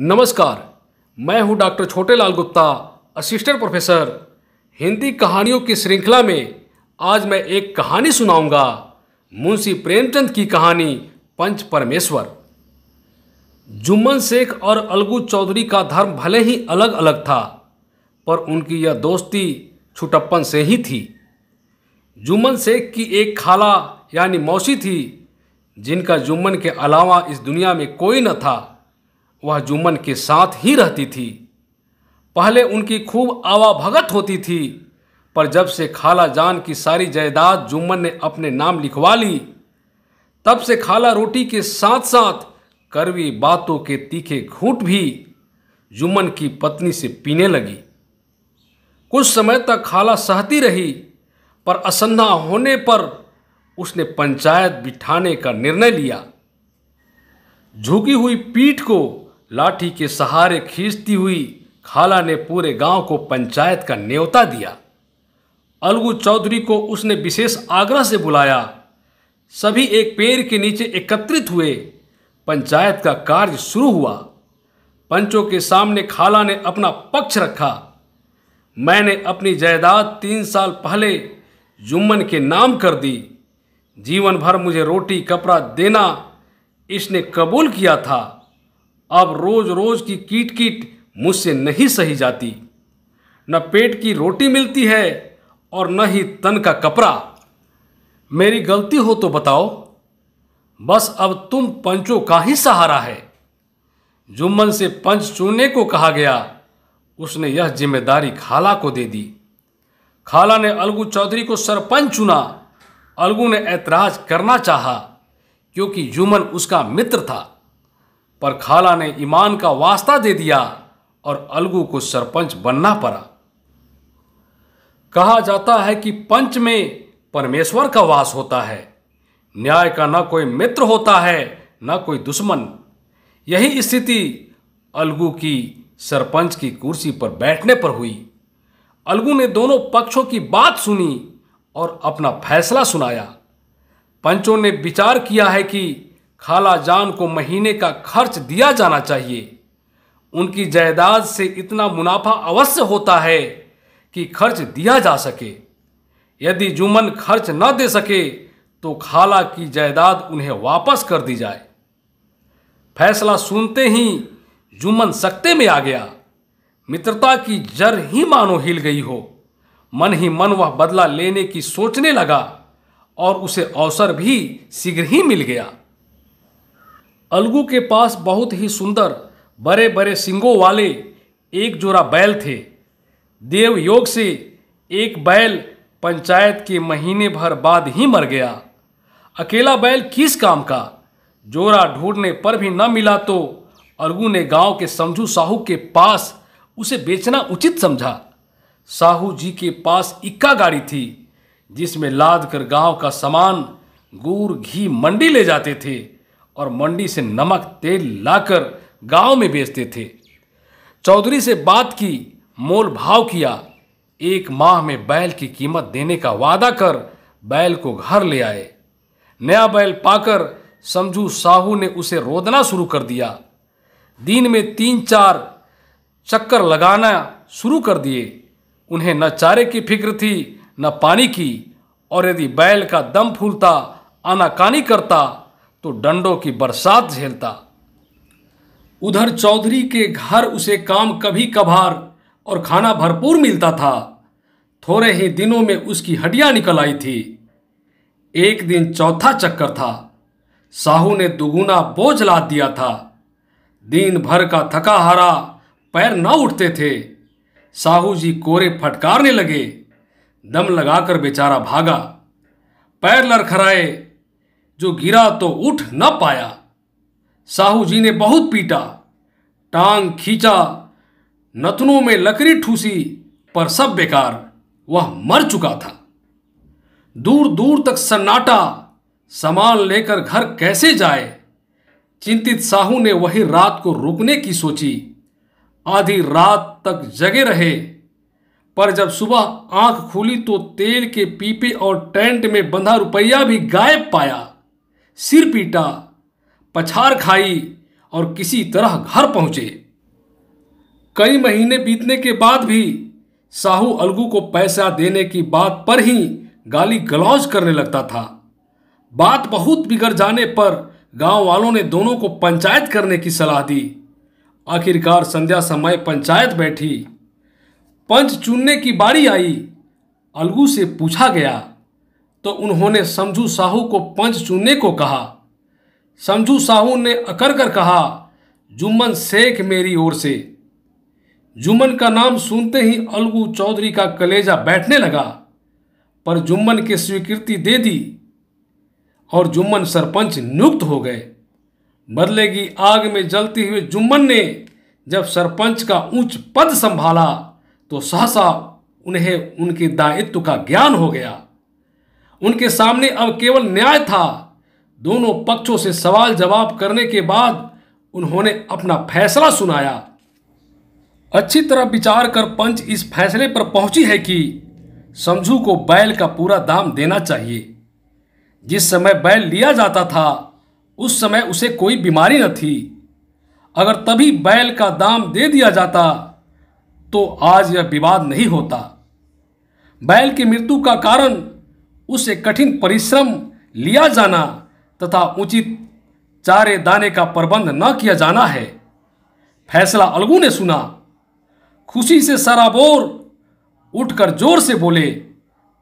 नमस्कार मैं हूं doctor Chhotelal Gupta assistant professor Hindi कहानियों की श्रृंखला में आज मैं एक कहानी सुनाऊंगा मुंशी प्रेमचंद की कहानी पंच परमेश्वर जुम्मन शेख और अलगू चौधरी का धर्म भले ही अलग अलग था पर उनकी यह दोस्ती छुटप्पन से ही थी जुम्मन शेख की एक खाला यानी मौसी थी जिनका जुम्मन के अलावा इस दुनिया में कोई न था वह जुम्मन के साथ ही रहती थी पहले उनकी खूब आवाभगत होती थी पर जब से खाला जान की सारी जायदाद जुम्मन ने अपने नाम लिखवा ली तब से खाला रोटी के साथ साथ करवी बातों के तीखे घूट भी जुम्मन की पत्नी से पीने लगी कुछ समय तक खाला सहती रही पर असन्ना होने पर उसने पंचायत बिठाने का निर्णय लिया झुकी हुई पीठ को लाठी के सहारे खींचती हुई खाला ने पूरे गांव को पंचायत का न्योता दिया अलगू चौधरी को उसने विशेष आग्रह से बुलाया सभी एक पेड़ के नीचे एकत्रित हुए पंचायत का कार्य शुरू हुआ पंचों के सामने खाला ने अपना पक्ष रखा मैंने अपनी जायदाद तीन साल पहले जुम्मन के नाम कर दी जीवन भर मुझे रोटी कपड़ा देना इसने कबूल किया था अब रोज रोज की कीट कीट मुझसे नहीं सही जाती न पेट की रोटी मिलती है और न ही तन का कपड़ा मेरी गलती हो तो बताओ बस अब तुम पंचों का ही सहारा है जुम्मन से पंच चुनने को कहा गया उसने यह जिम्मेदारी खाला को दे दी खाला ने अलगू चौधरी को सरपंच चुना अलगू ने ऐतराज करना चाहा क्योंकि जुम्मन उसका मित्र था पर खाला ने ईमान का वास्ता दे दिया और अलगू को सरपंच बनना पड़ा कहा जाता है कि पंच में परमेश्वर का वास होता है न्याय का न कोई मित्र होता है न कोई दुश्मन यही स्थिति अलगू की सरपंच की कुर्सी पर बैठने पर हुई अलगू ने दोनों पक्षों की बात सुनी और अपना फैसला सुनाया पंचों ने विचार किया है कि खाला जान को महीने का खर्च दिया जाना चाहिए उनकी जायदाद से इतना मुनाफा अवश्य होता है कि खर्च दिया जा सके यदि जुमन खर्च न दे सके तो खाला की जायदाद उन्हें वापस कर दी जाए फैसला सुनते ही जुमन सकते में आ गया मित्रता की जर ही मानो हिल गई हो मन ही मन वह बदला लेने की सोचने लगा और उसे अवसर भी शीघ्र ही मिल गया अलगू के पास बहुत ही सुंदर बड़े बड़े सिंगों वाले एक जोड़ा बैल थे देव योग से एक बैल पंचायत के महीने भर बाद ही मर गया अकेला बैल किस काम का जोड़ा ढूंढने पर भी न मिला तो अलगू ने गांव के समझू साहू के पास उसे बेचना उचित समझा साहू जी के पास इक्का गाड़ी थी जिसमें लाद कर गाँव का सामान गुड़ घी मंडी ले जाते थे और मंडी से नमक तेल लाकर गांव में बेचते थे चौधरी से बात की मोल भाव किया एक माह में बैल की कीमत देने का वादा कर बैल को घर ले आए नया बैल पाकर समझू साहू ने उसे रोदना शुरू कर दिया दिन में तीन चार चक्कर लगाना शुरू कर दिए उन्हें न चारे की फिक्र थी न पानी की और यदि बैल का दम फूलता आनाकानी करता तो डंडों की बरसात झेलता उधर चौधरी के घर उसे काम कभी कभार और खाना भरपूर मिलता था थोड़े ही दिनों में उसकी हड्डियां निकल आई थी एक दिन चौथा चक्कर था साहू ने दुगुना बोझ लाद दिया था दिन भर का थका हारा पैर न उठते थे साहू जी कोरे फटकारने लगे दम लगाकर बेचारा भागा पैर लड़खड़ाए जो गिरा तो उठ न पाया साहू जी ने बहुत पीटा टांग खींचा नथनों में लकड़ी ठूसी पर सब बेकार वह मर चुका था दूर दूर तक सन्नाटा सामान लेकर घर कैसे जाए चिंतित साहू ने वही रात को रुकने की सोची आधी रात तक जगे रहे पर जब सुबह आंख खुली तो तेल के पीपे और टेंट में बंधा रुपया भी गायब पाया सिर पीटा पछार खाई और किसी तरह घर पहुंचे कई महीने बीतने के बाद भी साहू अलगू को पैसा देने की बात पर ही गाली गलौज करने लगता था बात बहुत बिगड़ जाने पर गांव वालों ने दोनों को पंचायत करने की सलाह दी आखिरकार संध्या समय पंचायत बैठी पंच चुनने की बारी आई अलगू से पूछा गया तो उन्होंने समझू साहू को पंच चुनने को कहा समझू साहू ने अकर कर कहा जुम्मन शेख मेरी ओर से जुम्मन का नाम सुनते ही अलगू चौधरी का कलेजा बैठने लगा पर जुम्मन की स्वीकृति दे दी और जुम्मन सरपंच नियुक्त हो गए बदलेगी आग में जलते हुए जुम्मन ने जब सरपंच का उच्च पद संभाला तो सहसा उन्हें उनके दायित्व का ज्ञान हो गया उनके सामने अब केवल न्याय था दोनों पक्षों से सवाल जवाब करने के बाद उन्होंने अपना फैसला सुनाया अच्छी तरह विचार कर पंच इस फैसले पर पहुंची है कि समझू को बैल का पूरा दाम देना चाहिए जिस समय बैल लिया जाता था उस समय उसे कोई बीमारी न थी अगर तभी बैल का दाम दे दिया जाता तो आज यह विवाद नहीं होता बैल की मृत्यु का कारण उसे कठिन परिश्रम लिया जाना तथा उचित चारे दाने का प्रबंध न किया जाना है फैसला अलगू ने सुना खुशी से सराबोर उठकर जोर से बोले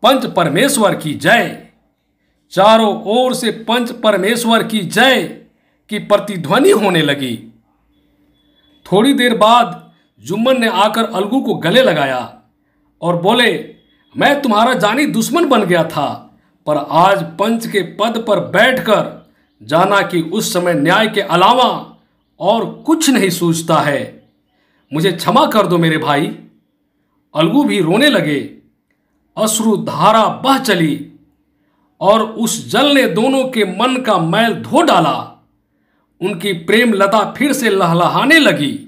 पंच परमेश्वर की जय चारों ओर से पंच परमेश्वर की जय की प्रतिध्वनि होने लगी थोड़ी देर बाद जुम्मन ने आकर अलगू को गले लगाया और बोले मैं तुम्हारा जानी दुश्मन बन गया था पर आज पंच के पद पर बैठकर जाना कि उस समय न्याय के अलावा और कुछ नहीं सूझता है मुझे क्षमा कर दो मेरे भाई अलगू भी रोने लगे अश्रु धारा बह चली और उस जल ने दोनों के मन का मैल धो डाला उनकी प्रेम लता फिर से लहलहाने लगी